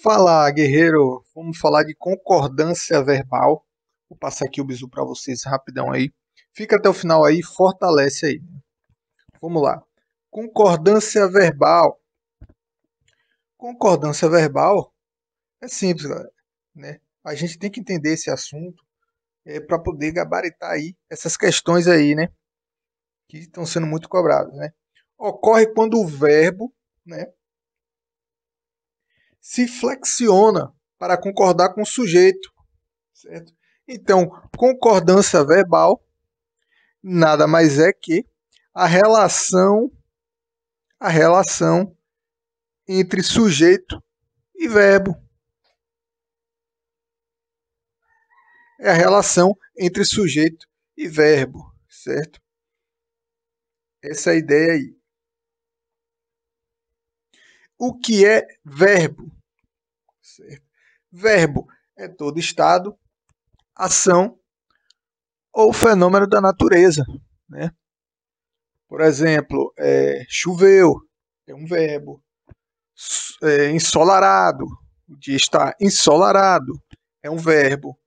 Fala, guerreiro! Vamos falar de concordância verbal. Vou passar aqui o bisu para vocês rapidão aí. Fica até o final aí, fortalece aí. Vamos lá. Concordância verbal. Concordância verbal é simples, galera. Né? A gente tem que entender esse assunto é, para poder gabaritar aí essas questões aí, né? Que estão sendo muito cobradas, né? Ocorre quando o verbo, né? se flexiona para concordar com o sujeito. Certo? Então, concordância verbal nada mais é que a relação a relação entre sujeito e verbo. É a relação entre sujeito e verbo, certo? Essa é a ideia aí o que é verbo. Certo? Verbo é todo estado, ação ou fenômeno da natureza. Né? Por exemplo, é, choveu é um verbo. É, ensolarado, o dia está ensolarado, é um verbo.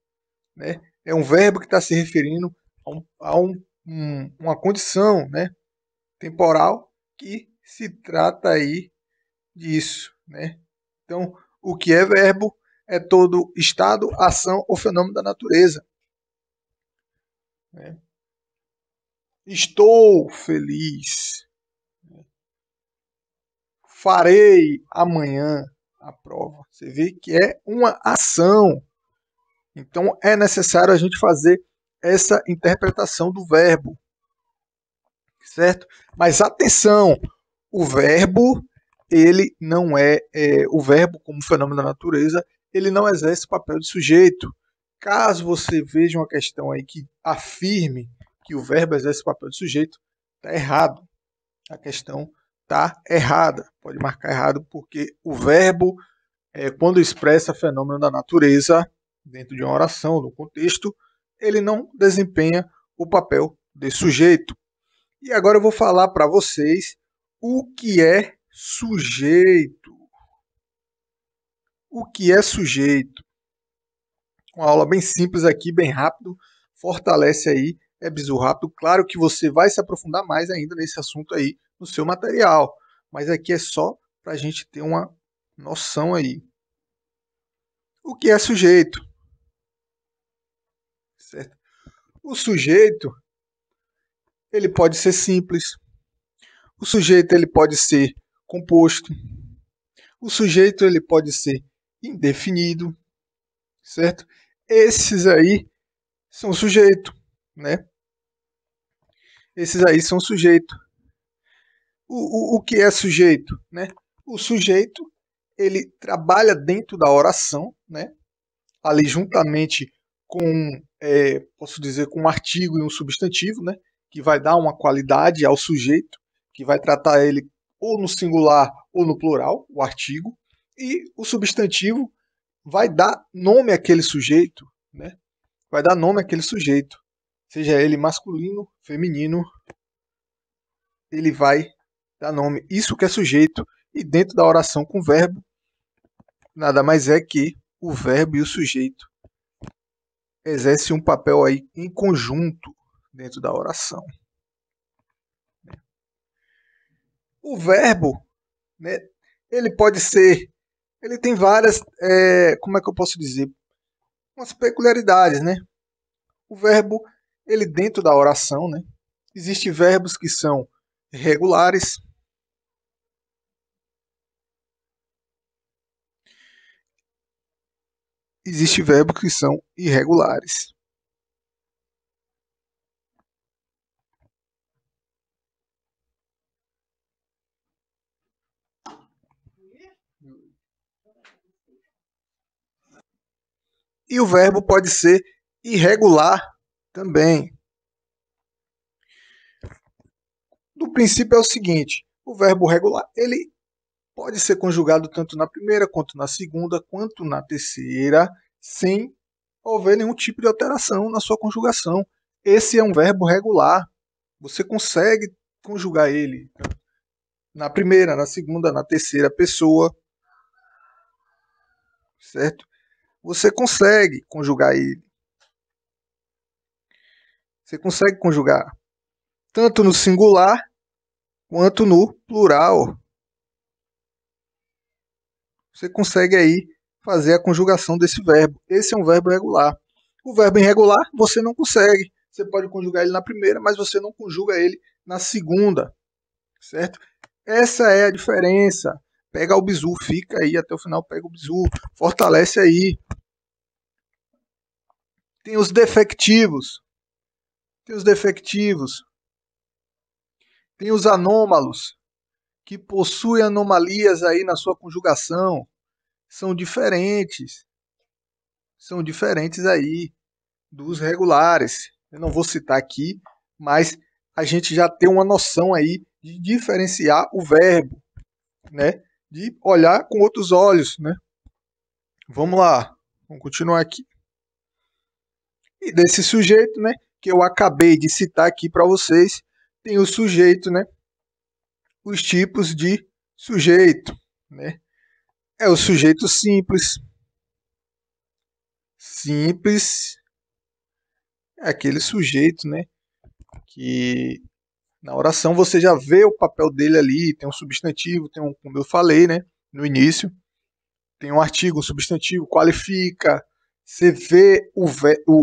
Né? É um verbo que está se referindo a, um, a um, um, uma condição né? temporal que se trata aí disso, né? Então, o que é verbo é todo estado, ação ou fenômeno da natureza. Né? Estou feliz. Né? Farei amanhã a prova. Você vê que é uma ação. Então é necessário a gente fazer essa interpretação do verbo. Certo? Mas atenção, o verbo ele não é, é o verbo como fenômeno da natureza, ele não exerce o papel de sujeito. Caso você veja uma questão aí que afirme que o verbo exerce o papel de sujeito, está errado. A questão está errada. Pode marcar errado porque o verbo, é, quando expressa fenômeno da natureza dentro de uma oração, no contexto, ele não desempenha o papel de sujeito. E agora eu vou falar para vocês o que é Sujeito. O que é sujeito? Uma aula bem simples aqui, bem rápido. Fortalece aí, é bizu rápido. Claro que você vai se aprofundar mais ainda nesse assunto aí no seu material, mas aqui é só para a gente ter uma noção aí. O que é sujeito? Certo? O sujeito ele pode ser simples. O sujeito ele pode ser composto. O sujeito ele pode ser indefinido, certo? Esses aí são sujeito, né? Esses aí são sujeito. O, o, o que é sujeito, né? O sujeito ele trabalha dentro da oração, né? Ali juntamente com, é, posso dizer, com um artigo e um substantivo, né? Que vai dar uma qualidade ao sujeito, que vai tratar ele ou no singular ou no plural, o artigo, e o substantivo vai dar nome àquele sujeito, né? Vai dar nome àquele sujeito, seja ele masculino, feminino, ele vai dar nome. Isso que é sujeito. E dentro da oração com verbo, nada mais é que o verbo e o sujeito exercem um papel aí em conjunto dentro da oração. o verbo, né, ele pode ser, ele tem várias, é, como é que eu posso dizer, umas peculiaridades, né? O verbo, ele dentro da oração, né? Existem verbos que são regulares. Existem verbos que são irregulares. e o verbo pode ser irregular também. No princípio é o seguinte: o verbo regular ele pode ser conjugado tanto na primeira, quanto na segunda, quanto na terceira, sem houver nenhum tipo de alteração na sua conjugação. Esse é um verbo regular. Você consegue conjugar ele na primeira, na segunda, na terceira pessoa. Certo? você consegue conjugar ele. Você consegue conjugar tanto no singular quanto no plural. Você consegue aí fazer a conjugação desse verbo. Esse é um verbo regular. O verbo irregular você não consegue. Você pode conjugar ele na primeira, mas você não conjuga ele na segunda, certo? Essa é a diferença Pega o bizu, fica aí até o final, pega o bizu, fortalece aí. Tem os defectivos. Tem os defectivos. Tem os anômalos, que possuem anomalias aí na sua conjugação. São diferentes. São diferentes aí dos regulares. Eu não vou citar aqui, mas a gente já tem uma noção aí de diferenciar o verbo, né? de olhar com outros olhos, né? Vamos lá, vamos continuar aqui. E desse sujeito, né, que eu acabei de citar aqui para vocês, tem o sujeito, né? Os tipos de sujeito, né? É o sujeito simples. Simples é aquele sujeito, né, que na oração você já vê o papel dele ali, tem um substantivo, tem um, como eu falei, né, no início, tem um artigo, um substantivo, qualifica, você vê o, o,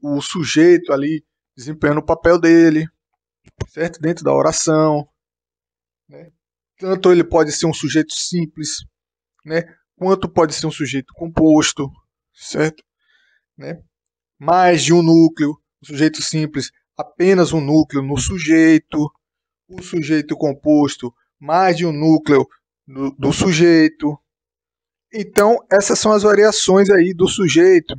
o, o sujeito ali desempenhando o papel dele, certo? Dentro da oração, né? Tanto ele pode ser um sujeito simples, né? Quanto pode ser um sujeito composto, certo? Né? Mais de um núcleo, um sujeito simples apenas um núcleo no sujeito, o sujeito composto mais de um núcleo do, do sujeito. Então, essas são as variações aí do sujeito.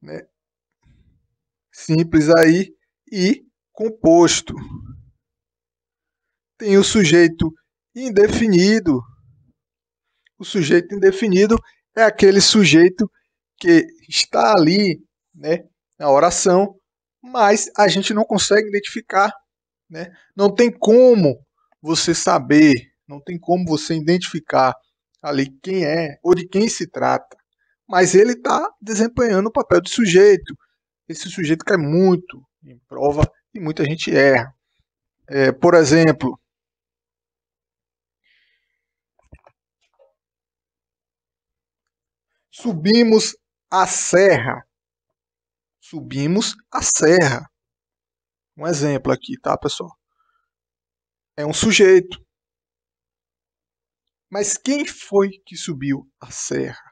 Né? Simples aí e composto. Tem o sujeito indefinido. O sujeito indefinido é aquele sujeito que está ali, né, na oração, mas a gente não consegue identificar. Né? Não tem como você saber, não tem como você identificar ali quem é ou de quem se trata. Mas ele está desempenhando o papel de sujeito. Esse sujeito cai muito em prova e muita gente erra. É, por exemplo, subimos a serra subimos a serra. Um exemplo aqui, tá, pessoal? É um sujeito. Mas quem foi que subiu a serra?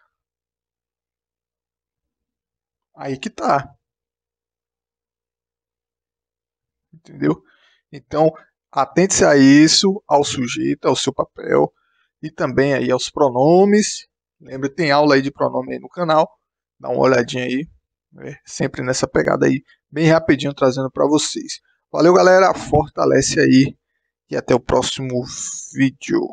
Aí que tá. Entendeu? Então, atente-se a isso, ao sujeito, ao seu papel e também aí aos pronomes. Lembra, tem aula aí de pronome aí no canal. Dá uma olhadinha aí. Né? Sempre nessa pegada aí, bem rapidinho trazendo para vocês. Valeu, galera. Fortalece aí e até o próximo vídeo.